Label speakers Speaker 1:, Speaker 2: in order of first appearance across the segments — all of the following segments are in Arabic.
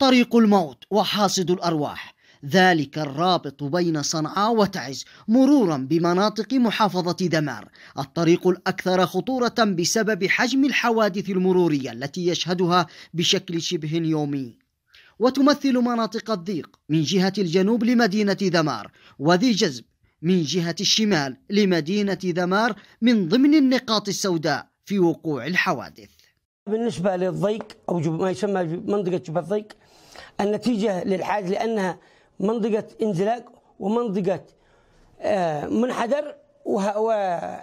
Speaker 1: طريق الموت وحاصد الأرواح ذلك الرابط بين صنعاء وتعز مرورا بمناطق محافظة دمار الطريق الأكثر خطورة بسبب حجم الحوادث المرورية التي يشهدها بشكل شبه يومي وتمثل مناطق الضيق من جهة الجنوب لمدينة دمار وذي جزب من جهة الشمال لمدينة دمار من ضمن النقاط السوداء في وقوع الحوادث بالنسبة للضيق أو ما يسمى
Speaker 2: منطقة جبهة الضيق النتيجة للحاج لأنها منطقة انزلاق ومنطقة آه، منحدر ورون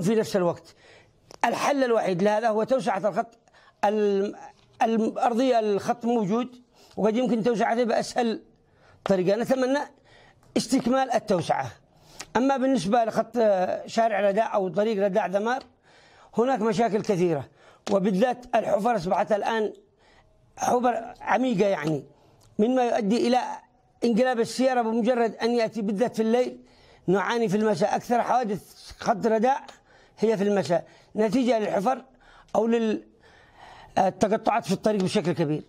Speaker 2: في نفس الوقت الحل الوحيد لهذا هو توسعة الخط الأرضية الخط موجود وقد يمكن توسعته بأسهل طريقة نتمنى استكمال التوسعة أما بالنسبة لخط آه، شارع رداع أو طريق رداع دمار هناك مشاكل كثيرة وبالذات الحفر أصبحت الآن حفر عميقة يعني مما يؤدي إلى انقلاب السيارة بمجرد أن يأتي بالذات في الليل نعاني في المساء أكثر حوادث خط رداء هي في المساء نتيجة للحفر أو للتقطعات في
Speaker 1: الطريق بشكل كبير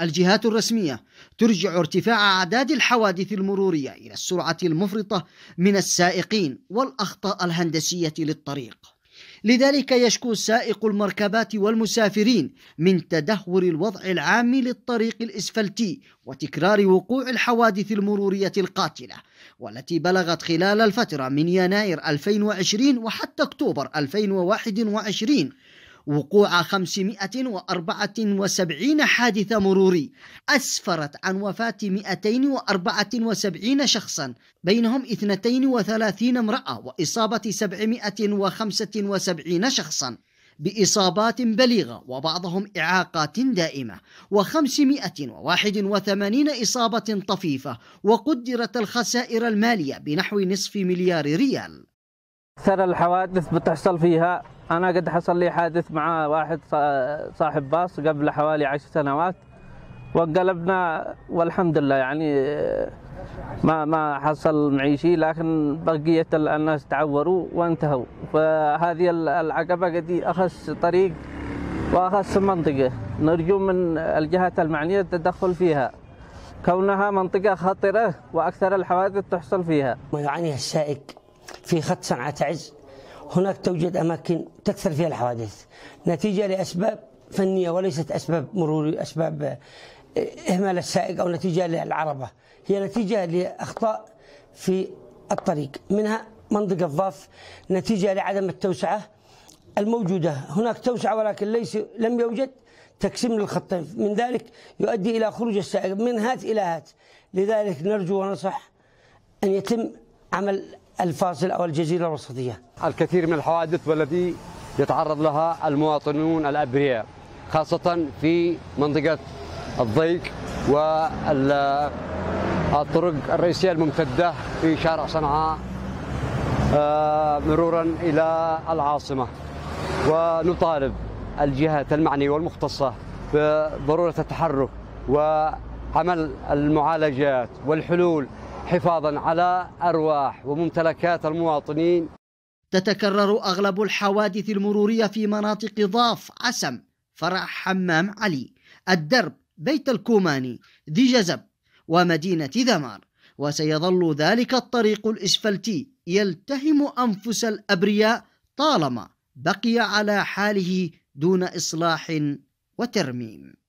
Speaker 1: الجهات الرسمية ترجع ارتفاع أعداد الحوادث المرورية إلى السرعة المفرطة من السائقين والأخطاء الهندسية للطريق لذلك يشكو سائق المركبات والمسافرين من تدهور الوضع العام للطريق الإسفلتي وتكرار وقوع الحوادث المرورية القاتلة والتي بلغت خلال الفترة من يناير 2020 وحتى أكتوبر 2021 وقوع 574 حادثة مروري أسفرت عن وفاة 274 شخصا بينهم 32 امرأة وإصابة 775 شخصا بإصابات بليغة وبعضهم إعاقات دائمة و581 إصابة طفيفة وقدرت الخسائر المالية بنحو نصف مليار ريال أكثر الحوادث
Speaker 3: بتحصل فيها أنا قد حصل لي حادث مع واحد صاحب باص قبل حوالي عشر سنوات وانقلبنا والحمد لله يعني ما ما حصل معي شيء لكن بقية الناس تعوروا وانتهوا فهذه العقبة قد أخص طريق وأخص منطقة نرجو من الجهات المعنية التدخل فيها كونها منطقة خطرة وأكثر الحوادث تحصل فيها ويعاني السائق في خط صنعاء تعز
Speaker 2: هناك توجد أماكن تكثر فيها الحوادث نتيجة لأسباب فنية وليست أسباب مروري أسباب آه، إهمال السائق أو نتيجة للعربة هي نتيجة لأخطاء في الطريق منها منطقة الضاف نتيجة لعدم التوسعة الموجودة هناك توسعة ولكن ليس لم يوجد تقسيم للخطين من ذلك يؤدي إلى خروج السائق من هات إلى هات لذلك نرجو وننصح أن يتم عمل الفاصل أو الجزيرة الوسطية الكثير
Speaker 4: من الحوادث والتي يتعرض لها المواطنون الأبرياء خاصة في منطقة الضيق والطرق الرئيسية الممتدة في شارع صنعاء آه، مرورا إلى العاصمة ونطالب الجهات المعنية والمختصة بضرورة التحرك وعمل المعالجات والحلول
Speaker 1: حفاظا على أرواح وممتلكات المواطنين تتكرر أغلب الحوادث المرورية في مناطق ضاف عسم فرع حمام علي الدرب بيت الكوماني ذي جزب ومدينة ذمار وسيظل ذلك الطريق الإسفلتي يلتهم أنفس الأبرياء طالما بقي على حاله دون إصلاح وترميم